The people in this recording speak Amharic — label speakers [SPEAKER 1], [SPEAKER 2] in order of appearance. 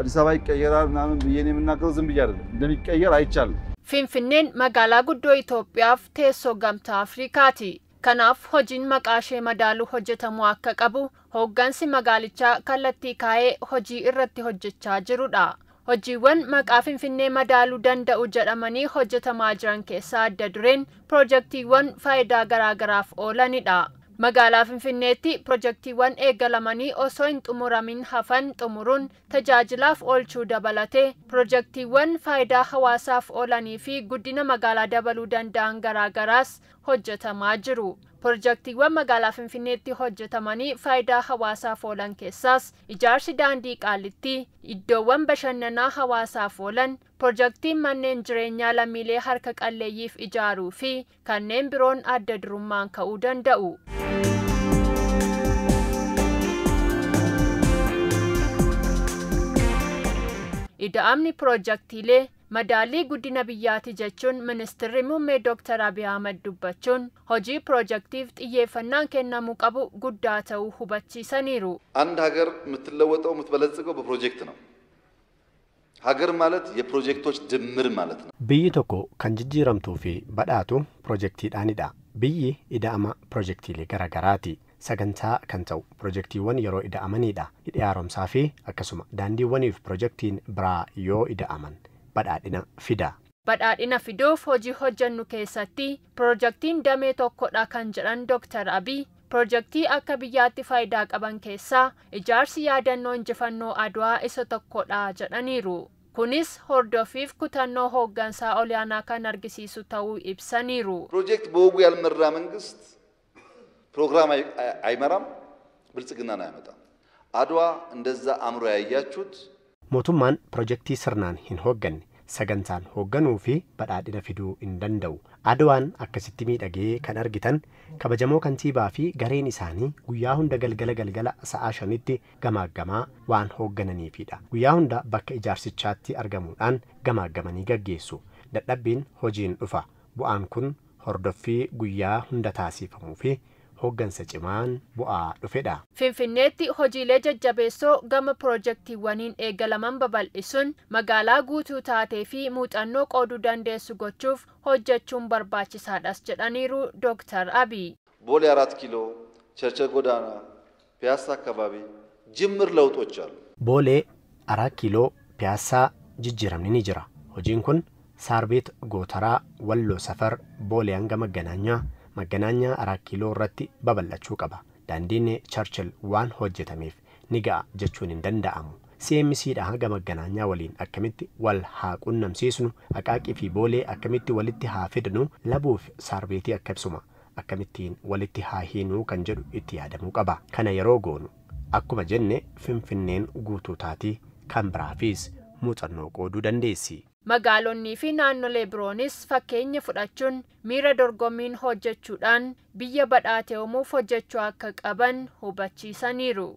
[SPEAKER 1] አዲስ አበባ ይቀየራል ምናምን ብዬ ነው ዝም ብዬ አይደለም እንደሚቀየር አይቻልም።
[SPEAKER 2] ፊንፊኔን መጋላ ጉዶ ኢትዮጵያ ቴሶ ገምታ አፍሪካቲ ከናፍ ሆጂን መቃሼ መዳሉ ሆጀተሙ አከቀቡ ሆጋንሲ መጋልቻ ከለቲ ካዬ ሆጂ እረቲ ሆጀቻ ጅሩዳ ሆጂወን መቃ ፊንፊኔ መዳሉ ደንደኡ ጀደመኒ ሆጀተማ ጅረን ኬሳ ፕሮጀክቲወን ፋይዳ ገራገራፍ ኦለኒዳ Magaalaa Finfinneetti pirojektiiwwan eegalamanii osoo hin xumuramin hafan xumuruun tajaajilaaf oolchuu dabalatee pirojektiiwwan faayidaa hawaasaaf oolanii fi guddina magaalaa dabaluu danda'an garaagaraas hojjetamaa jiru. Pirojektiiwwan magaalaa Finfinneetti hojjetamanii faayidaa hawaasaaf oolan keessaas ijaarsi daandii qaalittii, iddoowwan bashannanaa hawaasaaf oolan, pirojektiin manneen jireenyaa lammiilee harka qalleeyyiif ijaaruu fi kanneen biroon adda durummaan ka'uu danda'u. ida'amni piroojektiilee madaalii guddina biyyaati jechuun ministeerri muummee dooktar abiy ahmed dubbachuun hojii piroojektiif xiyyeeffannaan kennamu qabu guddaa ta'uu hubachiisaniiru
[SPEAKER 1] አንድ ሀገር የምትለወጠው የምትበለጽገው በፕሮጀክት ነው ሀገር ማለት የፕሮጀክቶች ድምር ማለት ነው።
[SPEAKER 3] ብይ ቶኮ ከን ጅጅረምቱ ፊ በዳቱ ብይ ኢዳአማ ፕሮጀክቲሌ ገረገራቲ ሰገንታ ከን ፕሮጀክቲወን የሮ ኢዳአመኒዳ ኢዲያሮምሳ ፊ ዳንዲወኒፍ ፕሮጀክቲን ብራ ዮ ኢዳአመን በዳዲና ፊዳ
[SPEAKER 2] badhaadhina fiduuf hojii hojjennu keessatti piroojektiin damee tokkodha kan jedhan dooktar abiy Pirojektii akka biyyaatti faayidaa qaban keessaa ijaarsi yaadannoo injifannoo Adwaa isa tokkodha jedhaniiru. Kunis hordofiif kutannoo hooggansaa olaanaa kan argisiisu ta'uu ibsaniiru.
[SPEAKER 1] ፕሮጀክት በወጉ ያልመራ መንግስት ፕሮግራም አይመራም፣ ብልጽግናን አያመጣም። አድዋ እንደዛ አእምሮ ያያችሁት።
[SPEAKER 3] mootummaan pirojektii sirnaan hin hoogganne sagantaan hoogganuu fi badhaadhina fiduu hin danda'u adawaan akkasitti miidhagee kan argitan kabajamoo kantiibaa fi gareen isaanii guyyaa hunda galgala galgala sa'a shanitti gamaaggamaa waan hooggananiifidha guyyaa hunda bakka ijaarsichaatti argamuudhaan gamaaggamanii gaggeessu dadhabbiin hojiin dhufa bu'aan kun hordoffii guyyaa hunda taasifamuu fi hooggansa cimaan bu'aa dhufedha.
[SPEAKER 2] Finfinneetti hojiilee jajjabeessoo gama piroojektiiwwaniin eegalaman babal'isuun magaalaa guutuu taatee fi muuxannoo qooduu dandeessu gochuuf hojjechuun barbaachisaadhas jedhaniiru Dooktar Abiy.
[SPEAKER 1] ቦሌ አራት ኪሎ ቸርቸር ጎዳና ፒያሳ አካባቢ jimmir ለውጦች አሉ።
[SPEAKER 3] ቦሌ አራት ኪሎ ፒያሳ ጅጅረምኒ ni jira. Hojiin kun saarbeet gootaraa walloo safar boolee hanga አንገ magganaanyaa Araakkiiloo irratti babal'achuu qaba. Daandiin Charchil waan hojjetameef ni ga'a jechuun hin danda'amu. CMCdha haga magganaanyaa waliin akkamitti wal haa qunnamsiisnu aqaaqii fi boolee akkamitti walitti haa fidnu labuuf saarbeetii akka ibsuma akkamittiin walitti haa hinuu kan jedhu itti yaadamuu qaba. Kana yeroo goonu akkuma jenne finfinneen guutuu taatii kan biraafis muuxannoo qooduu dandeessi.
[SPEAKER 2] magaalonnii fi naannolee biroonis fakkeenya fudhachuun miira dorgommiin hojjechuudhaan biyya badhaate uumuuf hojjechuu akka qaban hubachiisaniiru.